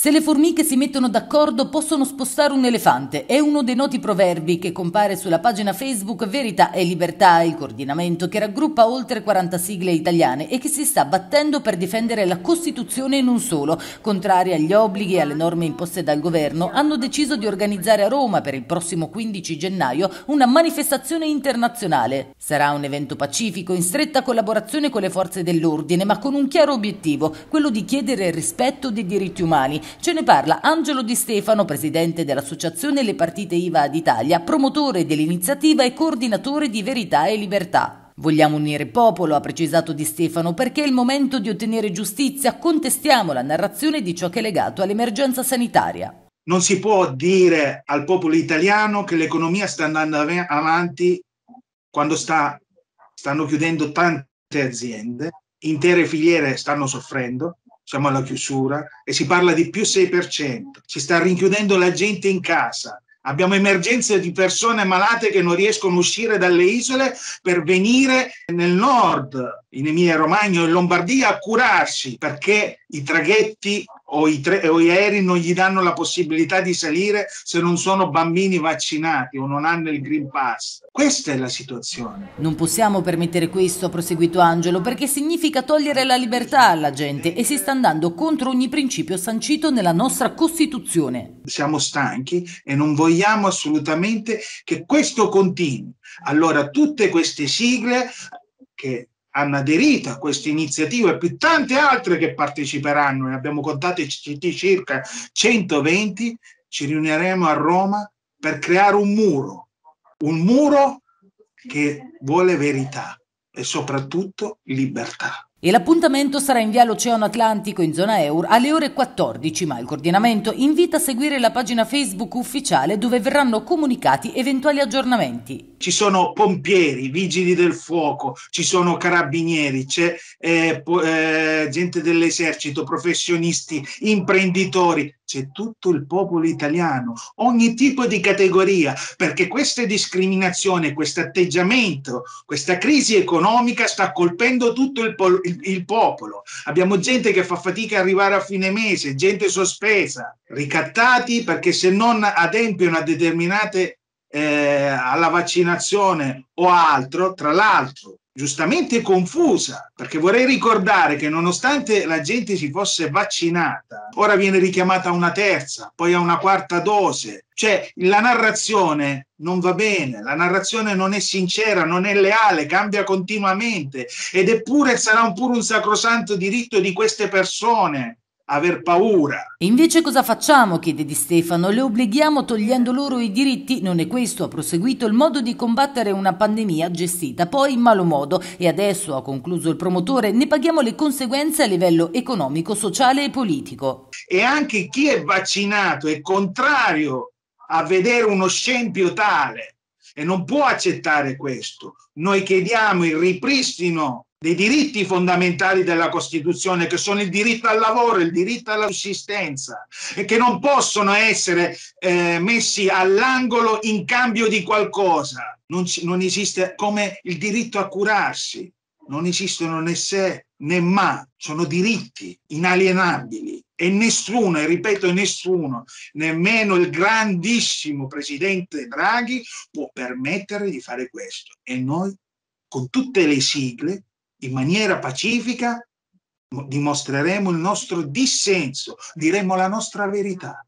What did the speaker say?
Se le formiche si mettono d'accordo possono spostare un elefante. È uno dei noti proverbi che compare sulla pagina Facebook Verità e Libertà, il coordinamento che raggruppa oltre 40 sigle italiane e che si sta battendo per difendere la Costituzione e non solo. Contrari agli obblighi e alle norme imposte dal governo, hanno deciso di organizzare a Roma per il prossimo 15 gennaio una manifestazione internazionale. Sarà un evento pacifico in stretta collaborazione con le forze dell'ordine, ma con un chiaro obiettivo, quello di chiedere il rispetto dei diritti umani Ce ne parla Angelo Di Stefano, presidente dell'Associazione Le Partite IVA d'Italia, promotore dell'iniziativa e coordinatore di Verità e Libertà. Vogliamo unire il popolo, ha precisato Di Stefano, perché è il momento di ottenere giustizia. Contestiamo la narrazione di ciò che è legato all'emergenza sanitaria. Non si può dire al popolo italiano che l'economia sta andando avanti quando sta, stanno chiudendo tante aziende, intere filiere stanno soffrendo, siamo alla chiusura e si parla di più 6%, si sta rinchiudendo la gente in casa, abbiamo emergenze di persone malate che non riescono a uscire dalle isole per venire nel nord, in Emilia Romagna in Lombardia, a curarsi perché i traghetti o i, tre, o i aerei non gli danno la possibilità di salire se non sono bambini vaccinati o non hanno il Green Pass. Questa è la situazione. Non possiamo permettere questo, ha proseguito Angelo, perché significa togliere la libertà alla gente e si sta andando contro ogni principio sancito nella nostra Costituzione. Siamo stanchi e non vogliamo assolutamente che questo continui. Allora, tutte queste sigle che hanno aderito a questa iniziativa e più tante altre che parteciperanno, ne abbiamo contate circa 120, ci riuniremo a Roma per creare un muro, un muro che vuole verità e soprattutto libertà. E l'appuntamento sarà in via l'Oceano Atlantico in zona Eur alle ore 14, ma il coordinamento invita a seguire la pagina Facebook ufficiale dove verranno comunicati eventuali aggiornamenti. Ci sono pompieri, vigili del fuoco, ci sono carabinieri, c'è eh, eh, gente dell'esercito, professionisti, imprenditori, c'è tutto il popolo italiano, ogni tipo di categoria, perché questa discriminazione, questo atteggiamento, questa crisi economica sta colpendo tutto il popolo il, il popolo, abbiamo gente che fa fatica a arrivare a fine mese, gente sospesa, ricattati perché se non adempiono a determinate eh, alla vaccinazione o altro, tra l'altro giustamente confusa, perché vorrei ricordare che nonostante la gente si fosse vaccinata, ora viene richiamata a una terza, poi a una quarta dose, cioè la narrazione non va bene, la narrazione non è sincera, non è leale, cambia continuamente ed eppure sarà un pur un sacrosanto diritto di queste persone aver paura. E invece cosa facciamo? chiede Di Stefano. Le obblighiamo togliendo loro i diritti? Non è questo, ha proseguito, il modo di combattere una pandemia gestita poi in malo modo. E adesso, ha concluso il promotore, ne paghiamo le conseguenze a livello economico, sociale e politico. E anche chi è vaccinato è contrario a vedere uno scempio tale e non può accettare questo. Noi chiediamo il ripristino dei diritti fondamentali della Costituzione, che sono il diritto al lavoro, il diritto alla sussistenza, e che non possono essere eh, messi all'angolo in cambio di qualcosa. Non, non, esiste come il diritto a curarsi, non esistono né se né ma, sono diritti inalienabili. E nessuno, e ripeto nessuno, nemmeno il grandissimo presidente Draghi può permettere di fare questo. E noi, con tutte le sigle, in maniera pacifica dimostreremo il nostro dissenso, diremo la nostra verità.